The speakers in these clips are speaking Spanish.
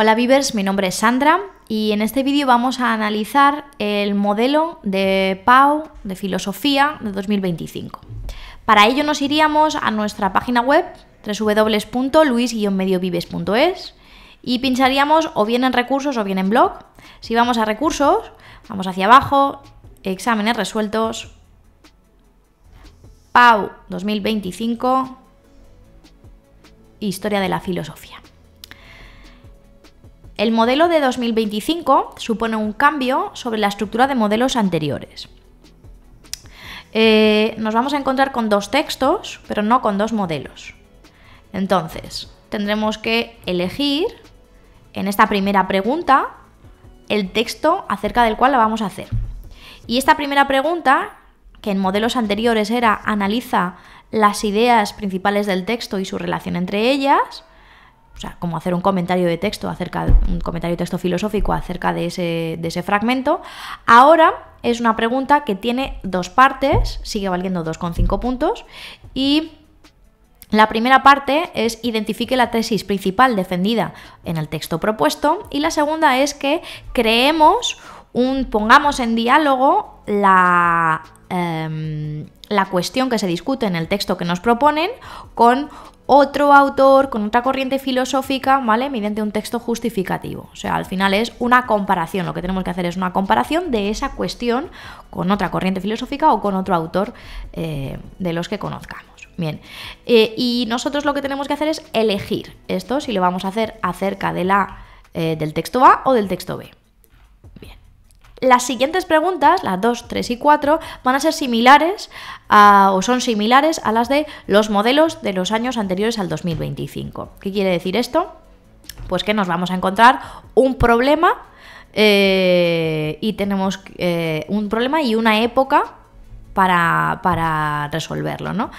Hola Vivers, mi nombre es Sandra y en este vídeo vamos a analizar el modelo de PAU de filosofía de 2025. Para ello nos iríamos a nuestra página web www.luis-mediovives.es y pincharíamos o bien en recursos o bien en blog. Si vamos a recursos, vamos hacia abajo, exámenes resueltos, PAU 2025, historia de la filosofía. El modelo de 2025 supone un cambio sobre la estructura de modelos anteriores. Eh, nos vamos a encontrar con dos textos, pero no con dos modelos. Entonces, tendremos que elegir en esta primera pregunta el texto acerca del cual la vamos a hacer. Y esta primera pregunta, que en modelos anteriores era analiza las ideas principales del texto y su relación entre ellas, o sea, como hacer un comentario de texto acerca, un comentario de texto filosófico acerca de ese, fragmento. Ahora es una pregunta que tiene dos partes, sigue valiendo 2,5 puntos, y la primera parte es identifique la tesis principal defendida en el texto propuesto, y la segunda es que creemos pongamos en diálogo la, em, la cuestión que se discute en el texto que nos proponen con otro autor con otra corriente filosófica, ¿vale? Mediante un texto justificativo. O sea, al final es una comparación. Lo que tenemos que hacer es una comparación de esa cuestión con otra corriente filosófica o con otro autor eh, de los que conozcamos. Bien, eh, y nosotros lo que tenemos que hacer es elegir esto, si lo vamos a hacer acerca de la, eh, del texto A o del texto B. Las siguientes preguntas, las 2, 3 y 4, van a ser similares o son similares a las de los modelos de los años anteriores al 2025. ¿Qué quiere decir esto? Pues que nos vamos a encontrar un problema eh, y tenemos eh, un problema y una época para, para resolverlo, ¿no?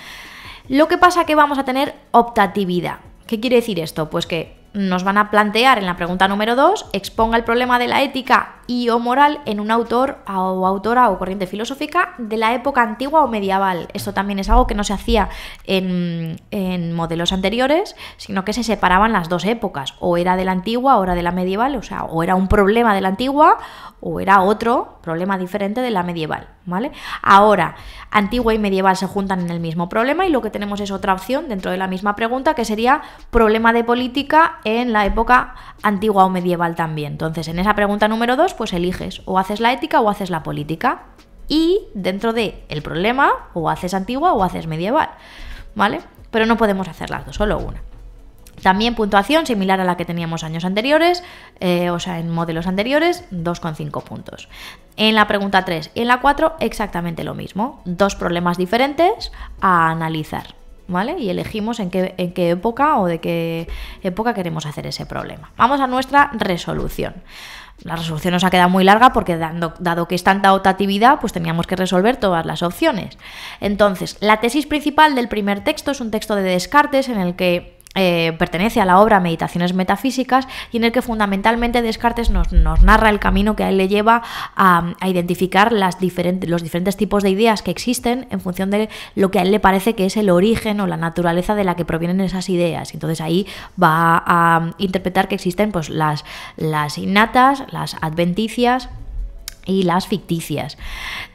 Lo que pasa es que vamos a tener optatividad. ¿Qué quiere decir esto? Pues que nos van a plantear en la pregunta número 2, exponga el problema de la ética y o moral en un autor o autora o corriente filosófica de la época antigua o medieval. Esto también es algo que no se hacía en, modelos anteriores, sino que se separaban las dos épocas, o era de la antigua o era de la medieval, o sea, o era un problema de la antigua o era otro problema diferente de la medieval, ¿vale? Ahora, antigua y medieval se juntan en el mismo problema y lo que tenemos es otra opción dentro de la misma pregunta que sería problema de política en la época antigua o medieval también. Entonces, en esa pregunta número 2, pues eliges o haces la ética o haces la política. Y dentro de el problema, o haces antigua o haces medieval, ¿vale? Pero no podemos hacer las dos, solo una. También puntuación similar a la que teníamos años anteriores, eh, o sea, en modelos anteriores, 2,5 puntos. En la pregunta 3 y en la 4, exactamente lo mismo. Dos problemas diferentes a analizar. Y elegimos en qué, en qué época o de qué época queremos hacer ese problema. Vamos a nuestra resolución. La resolución nos ha quedado muy larga porque dado que es tanta optatividad, pues teníamos que resolver todas las opciones. Entonces, la tesis principal del primer texto es un texto de Descartes en el que eh, pertenece a la obra Meditaciones Metafísicas y en el que fundamentalmente Descartes nos, narra el camino que a él le lleva a, identificar las los diferentes tipos de ideas que existen en función de lo que a él le parece que es el origen o la naturaleza de la que provienen esas ideas. Entonces ahí va a interpretar que existen pues, las, las innatas, las adventicias, y las ficticias.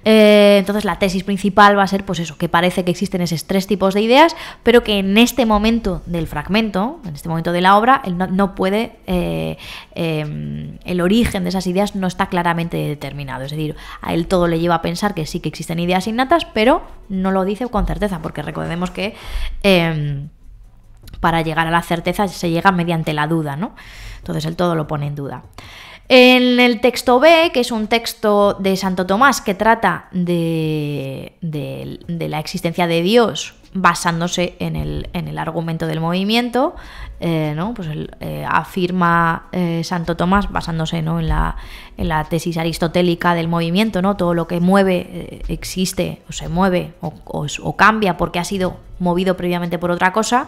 Eh, entonces la tesis principal va a ser pues eso, que parece que existen esos tres tipos de ideas, pero que en este momento del fragmento, en este momento de la obra, no, no puede, eh, em, el origen de esas ideas no está claramente determinado. Es decir, a él todo le lleva a pensar que sí que existen ideas innatas, pero no lo dice con certeza, porque recordemos que em, para llegar a la certeza se llega mediante la duda, ¿no? Entonces él todo lo pone en duda. En el texto B, que es un texto de Santo Tomás que trata de, la existencia de Dios basándose en el, argumento del movimiento, eh, ¿no? pues eh, afirma eh, Santo Tomás, basándose en, la, tesis aristotélica del movimiento, ¿no? todo lo que mueve existe o se mueve o, cambia porque ha sido movido previamente por otra cosa,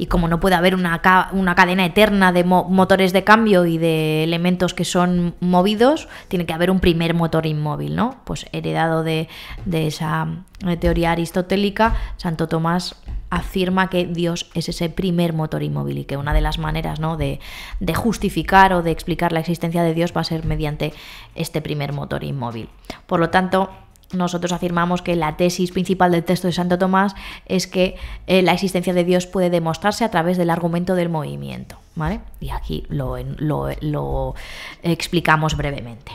y como no puede haber una, cadena eterna de motores de cambio y de elementos que son movidos, tiene que haber un primer motor inmóvil, ¿no? pues heredado de, de esa teoría aristotélica, Santo Tomás más afirma que Dios es ese primer motor inmóvil y que una de las maneras ¿no? de, justificar o de explicar la existencia de Dios va a ser mediante este primer motor inmóvil. Por lo tanto, nosotros afirmamos que la tesis principal del texto de Santo Tomás es que eh, la existencia de Dios puede demostrarse a través del argumento del movimiento. Y aquí lo, lo explicamos brevemente.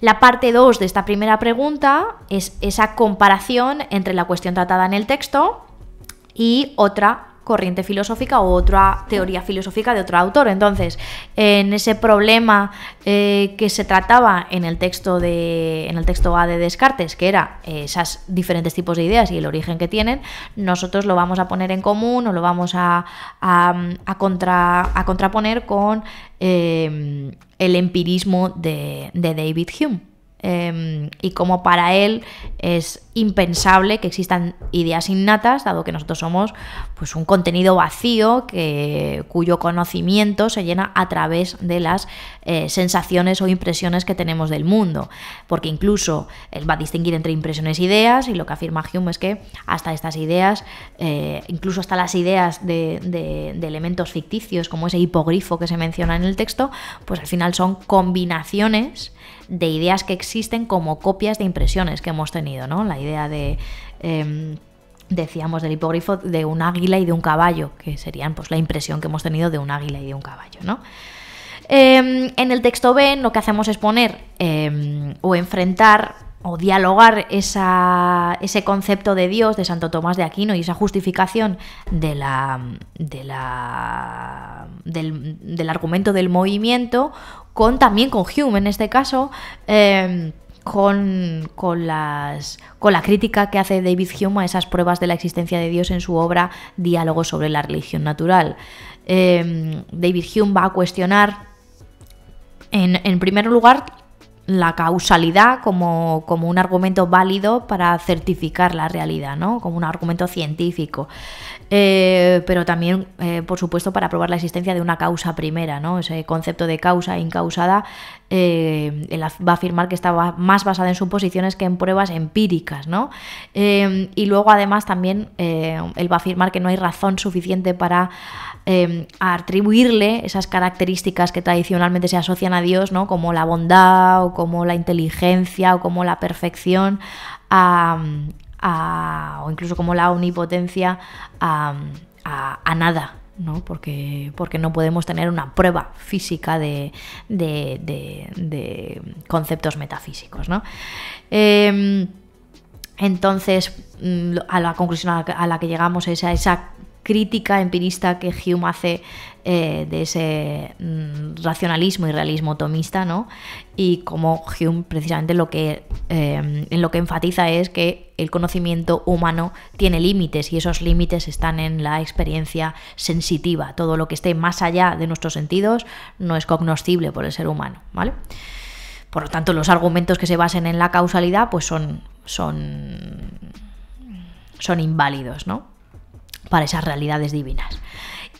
La parte 2 de esta primera pregunta es esa comparación entre la cuestión tratada en el texto y otra corriente filosófica o otra teoría filosófica de otro autor. Entonces, en ese problema eh, que se trataba en el texto de en el texto A de Descartes, que era eh, esas esos diferentes tipos de ideas y el origen que tienen, nosotros lo vamos a poner en común o lo vamos a, contra, a contraponer con eh, el empirismo de David Hume. Em, y como para él es impensable que existan ideas innatas, dado que nosotros somos pues, un contenido vacío que, cuyo conocimiento se llena a través de las eh, sensaciones o impresiones que tenemos del mundo. Porque incluso él va a distinguir entre impresiones e ideas, y lo que afirma Hume es que hasta estas ideas, eh, incluso hasta las ideas de, de elementos ficticios, como ese hipogrifo que se menciona en el texto, pues al final son combinaciones de ideas que existen existen como copias de impresiones que hemos tenido, ¿no? La idea de... Em, decíamos del hipógrifo de un águila y de un caballo, que serían pues la impresión que hemos tenido de un águila y de un caballo, ¿no? Em, en el texto B lo que hacemos es poner em, o enfrentar o dialogar ese concepto de Dios de Santo Tomás de Aquino y esa justificación de la, del, del, argumento del movimiento con también con Hume en este caso, em, con, las, con la crítica que hace David Hume a esas pruebas de la existencia de Dios en su obra Diálogo sobre la religión natural. Em, David Hume va a cuestionar, en, en primer lugar, la causalidad como, un argumento válido para certificar la realidad, Como un argumento científico. Eh, pero también, eh, por supuesto, para probar la existencia de una causa primera, ¿no? Ese concepto de causa e incausada eh, va a afirmar que está más basada en suposiciones que en pruebas empíricas, y luego, además, también él va a afirmar que no hay razón suficiente para atribuirle esas características que tradicionalmente se asocian a Dios, ¿no? Como la bondad o como la inteligencia o como la perfección o incluso como la omnipotencia a, nada, ¿no? Porque, porque no podemos tener una prueba física de, conceptos metafísicos. ¿no? Em, entonces, mm, a la conclusión a la que llegamos es a esa crítica empirista que Hume hace eh, de ese mm, racionalismo y realismo tomista, ¿no? Y como Hume precisamente lo que, eh, en lo que enfatiza es que el conocimiento humano tiene límites y esos límites están en la experiencia sensitiva. Todo lo que esté más allá de nuestros sentidos no es cognoscible por el ser humano, ¿vale? Por lo tanto, los argumentos que se basen en la causalidad pues son, son, son inválidos, ¿no? para esas realidades divinas.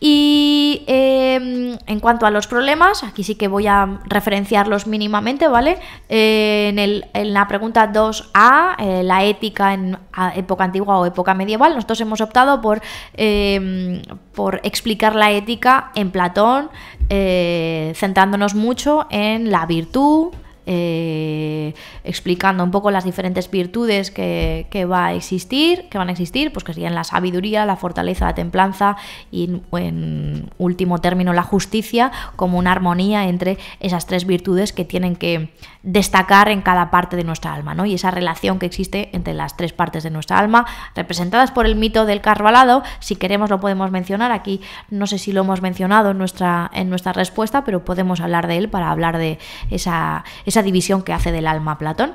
Y em, en cuanto a los problemas, aquí sí que voy a referenciarlos mínimamente, ¿vale? Eh, en, la pregunta 2a, eh, la ética en época antigua o época medieval, nosotros hemos optado por, em, por explicar la ética en Platón, eh, centrándonos mucho en la virtud, eh, explicando un poco las diferentes virtudes que, va a existir, que van a existir, pues que serían la sabiduría, la fortaleza, la templanza y en último término la justicia, como una armonía entre esas tres virtudes que tienen que destacar en cada parte de nuestra alma, ¿no? Y esa relación que existe entre las tres partes de nuestra alma, representadas por el mito del carro alado, si queremos lo podemos mencionar aquí, no sé si lo hemos mencionado en nuestra, en nuestra respuesta, pero podemos hablar de él para hablar de esa, esa división que hace del alma Platón.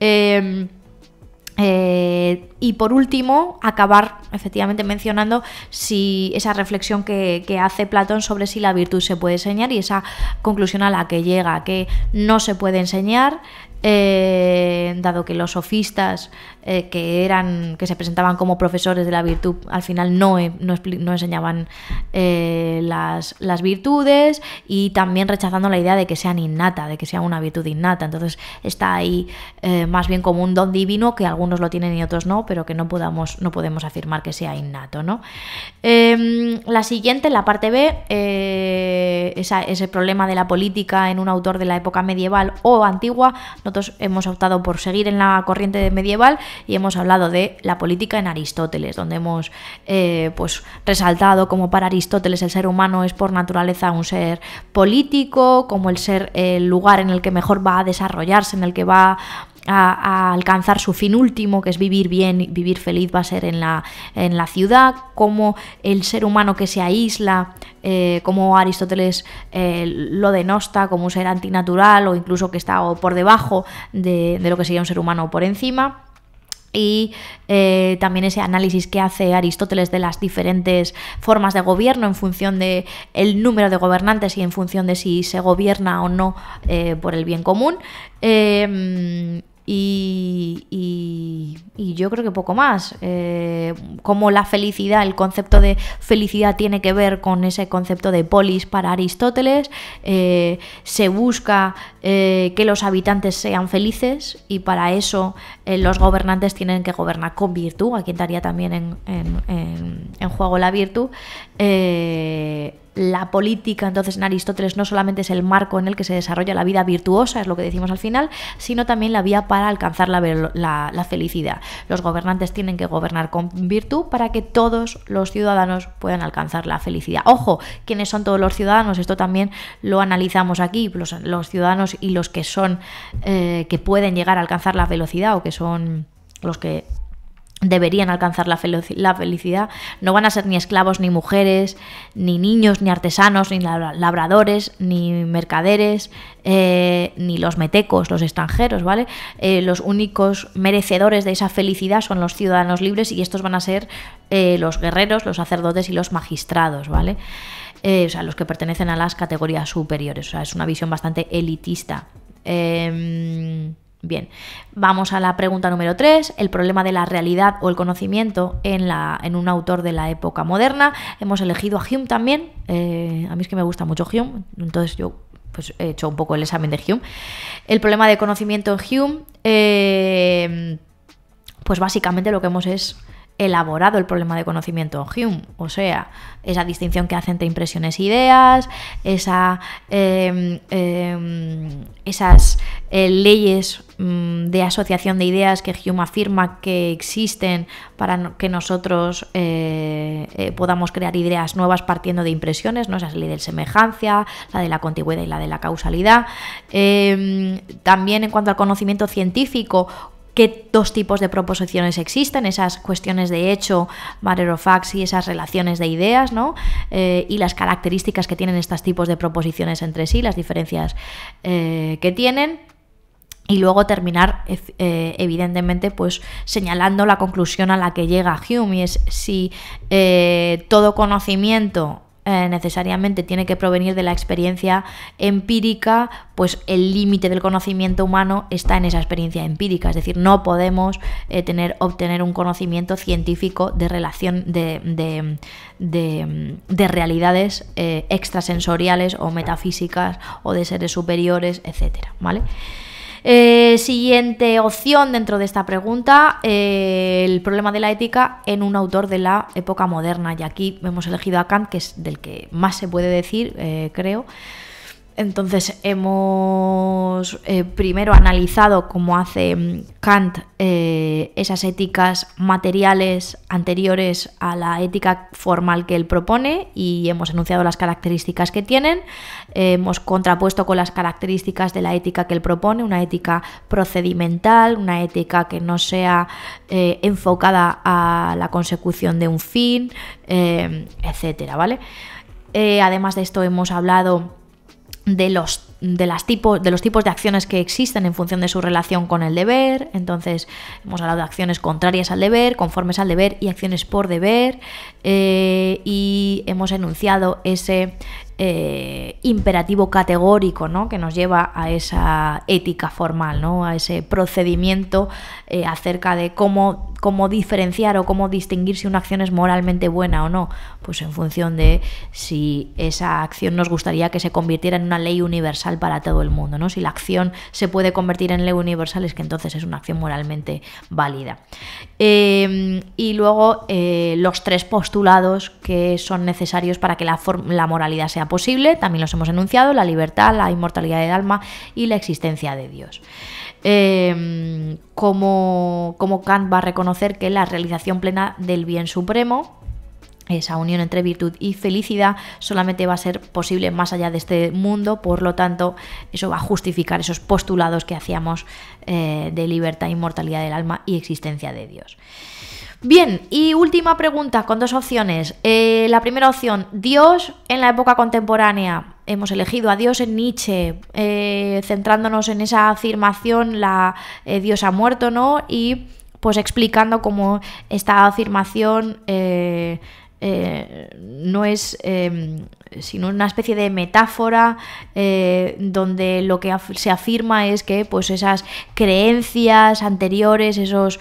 Em, eh, y por último, acabar efectivamente mencionando si esa reflexión que, hace Platón sobre si la virtud se puede enseñar y esa conclusión a la que llega, que no se puede enseñar, eh, dado que los sofistas eh, que eran que se presentaban como profesores de la virtud al final no, eh, no, enseñaban las, virtudes y también rechazando la idea de que sean innata, de que sea una virtud innata. Entonces está ahí más bien como un don divino que algunos lo tienen y otros no, pero que no, podamos, no podemos afirmar que sea innato. ¿no? Em, la siguiente, la parte B, ese problema de la política en un autor de la época medieval o antigua, nosotros hemos optado por seguir en la corriente medieval y hemos hablado de la política en Aristóteles, donde hemos eh, pues, resaltado como para Aristóteles el ser humano es por naturaleza un ser político, como el ser el lugar en el que mejor va a desarrollarse, en el que va a, alcanzar su fin último, que es vivir bien, vivir feliz, va a ser en la, en la ciudad, como el ser humano que se aísla, eh, como Aristóteles eh, lo denosta como un ser antinatural o incluso que está por debajo de, lo que sería un ser humano por encima y eh, también ese análisis que hace Aristóteles de las diferentes formas de gobierno en función de el número de gobernantes y en función de si se gobierna o no por el bien común. Y, yo creo que poco más. Eh, como la felicidad, el concepto de felicidad tiene que ver con ese concepto de polis para Aristóteles, eh, se busca eh, que los habitantes sean felices y para eso los gobernantes tienen que gobernar con virtud, aquí entraría también en, en juego la virtud la política, entonces en Aristóteles no solamente es el marco en el que se desarrolla la vida virtuosa, es lo que decimos al final, sino también la vía para alcanzar la, la, felicidad. Los gobernantes tienen que gobernar con virtud para que todos los ciudadanos puedan alcanzar la felicidad. Ojo, ¿quiénes son todos los ciudadanos? Esto también lo analizamos aquí, los, ciudadanos y los que son, eh, que pueden llegar a alcanzar la velocidad o que son los que deberían alcanzar la, felicidad, no van a ser ni esclavos, ni mujeres, ni niños, ni artesanos, ni labradores, ni mercaderes, eh, ni los metecos, los extranjeros, ¿vale? Eh, los únicos merecedores de esa felicidad son los ciudadanos libres y estos van a ser eh, los guerreros, los sacerdotes y los magistrados, ¿vale? o sea, los que pertenecen a las categorías superiores, o sea, es una visión bastante elitista. Eh, Bien, vamos a la pregunta número 3, el problema de la realidad o el conocimiento en, la, en un autor de la época moderna. Hemos elegido a Hume también, eh, a mí es que me gusta mucho Hume, entonces yo pues, he hecho un poco el examen de Hume. El problema de conocimiento en Hume, eh, pues básicamente lo que hemos es elaborado el problema de conocimiento Hume, o sea, esa distinción que hace entre impresiones e ideas, esa, em, em, esas eh, leyes mm, de asociación de ideas que Hume afirma que existen para que nosotros eh, eh, podamos crear ideas nuevas partiendo de impresiones, ¿no? esa la ley de semejanza, la de la contigüedad y la de la causalidad. Em, también en cuanto al conocimiento científico, qué dos tipos de proposiciones existen, esas cuestiones de hecho, matter of fact y esas relaciones de ideas, ¿no? Eh, y las características que tienen estos tipos de proposiciones entre sí, las diferencias eh, que tienen y luego terminar eh, evidentemente pues señalando la conclusión a la que llega Hume y es si todo conocimiento eh, necesariamente tiene que provenir de la experiencia empírica, pues el límite del conocimiento humano está en esa experiencia empírica. Es decir, no podemos eh, tener, obtener un conocimiento científico de relación de, de, realidades eh, extrasensoriales o metafísicas o de seres superiores, etcétera. ¿Vale? Eh, siguiente opción dentro de esta pregunta, eh, el problema de la ética en un autor de la época moderna. Y aquí hemos elegido a Kant, que es del que más se puede decir, eh, creo. Entonces hemos eh, primero analizado cómo hace mm, Kant eh, esas éticas materiales anteriores a la ética formal que él propone y hemos enunciado las características que tienen, eh, hemos contrapuesto con las características de la ética que él propone, una ética procedimental, una ética que no sea enfocada a la consecución de un fin, etcétera, ¿vale? además de esto hemos hablado de los, de, las tipos de los tipos de acciones que existen en función de su relación con el deber. Entonces, hemos hablado de acciones contrarias al deber, conformes al deber y acciones por deber. Eh, y hemos enunciado ese, eh, imperativo categórico ¿no? que nos lleva a esa ética formal, ¿no? a ese procedimiento eh, acerca de cómo, cómo diferenciar o cómo distinguir si una acción es moralmente buena o no, pues en función de si esa acción nos gustaría que se convirtiera en una ley universal para todo el mundo. ¿no? Si la acción se puede convertir en ley universal es que entonces es una acción moralmente válida. Em, y luego eh, los tres postulados que son necesarios para que la moralidad sea posible, también los hemos enunciado, la libertad, la inmortalidad del alma y la existencia de Dios. Em, como, como Kant va a reconocer que la realización plena del bien supremo, esa unión entre virtud y felicidad solamente va a ser posible más allá de este mundo, por lo tanto, eso va a justificar esos postulados que hacíamos eh, de libertad, inmortalidad del alma y existencia de Dios. Bien, y última pregunta con dos opciones. Eh, la primera opción, Dios en la época contemporánea. Hemos elegido a Dios en Nietzsche, eh, centrándonos en esa afirmación, la eh, Dios ha muerto, ¿no? Y pues explicando cómo esta afirmación no es sino una especie de metáfora donde lo que se afirma es que pues esas creencias anteriores, esos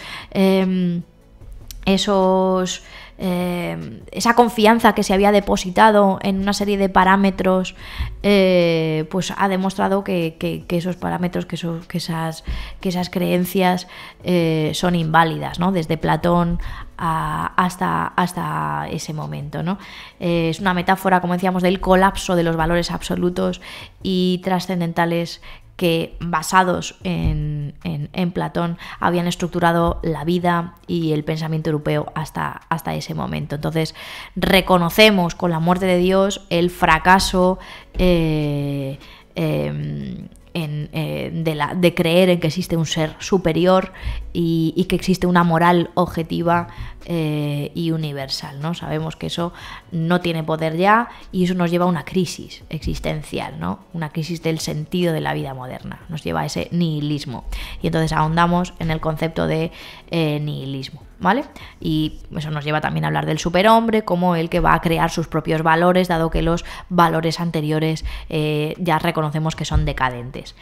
esos, eh, esa confianza que se había depositado en una serie de parámetros, eh, pues ha demostrado que, esos parámetros, que, esas, que esas creencias eh, son inválidas, ¿no? Desde Platón hasta, hasta ese momento, ¿no? es una metáfora, como decíamos, del colapso de los valores absolutos y trascendentales que basados en en, Platón habían estructurado la vida y el pensamiento europeo hasta, hasta ese momento. Entonces reconocemos con la muerte de Dios el fracaso. Eh, em, eh, de, creer en que existe un ser superior y, que existe una moral objetiva eh, y universal. ¿no? Sabemos que eso no tiene poder ya y eso nos lleva a una crisis existencial, ¿no? una crisis del sentido de la vida moderna, nos lleva a ese nihilismo. Y entonces ahondamos en el concepto de eh, nihilismo. ¿vale? Y eso nos lleva también a hablar del superhombre como el que va a crear sus propios valores, dado que los valores anteriores eh, ya reconocemos que son decadentes.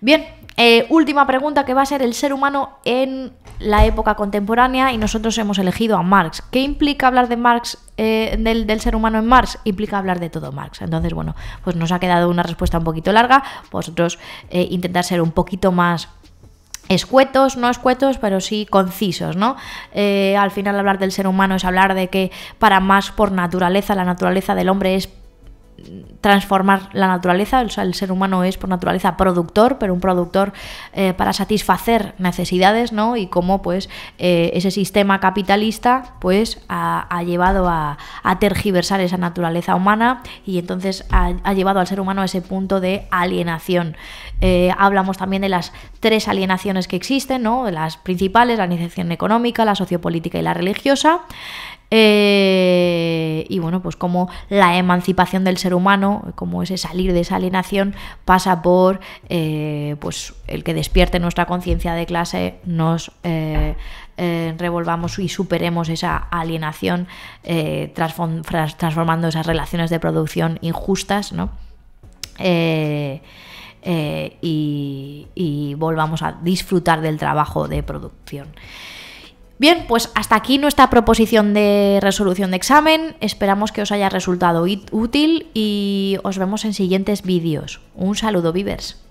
Bien, eh, última pregunta que va a ser el ser humano en la época contemporánea y nosotros hemos elegido a Marx. ¿Qué implica hablar de Marx, eh, del, ser humano en Marx? Implica hablar de todo Marx. Entonces, bueno, pues nos ha quedado una respuesta un poquito larga. Vosotros intentar ser un poquito más escuetos, no escuetos, pero sí concisos, ¿no? Eh, al final hablar del ser humano es hablar de que para más por naturaleza, la naturaleza del hombre es transformar la naturaleza, el ser humano es por naturaleza productor, pero un productor eh, para satisfacer necesidades, ¿no? Y cómo pues eh, ese sistema capitalista pues ha, llevado a, tergiversar esa naturaleza humana y entonces ha, llevado al ser humano a ese punto de alienación. Eh, hablamos también de las tres alienaciones que existen, ¿no? Las principales, la alienación económica, la sociopolítica y la religiosa. Eh, y bueno, pues como la emancipación del ser humano, como ese salir de esa alienación, pasa por eh, pues el que despierte nuestra conciencia de clase, nos eh, revolvamos y superemos esa alienación, transformando esas relaciones de producción injustas, y volvamos a disfrutar del trabajo de producción. Bien, pues hasta aquí nuestra proposición de resolución de examen. Esperamos que os haya resultado útil y os vemos en siguientes vídeos. Un saludo, Vivers.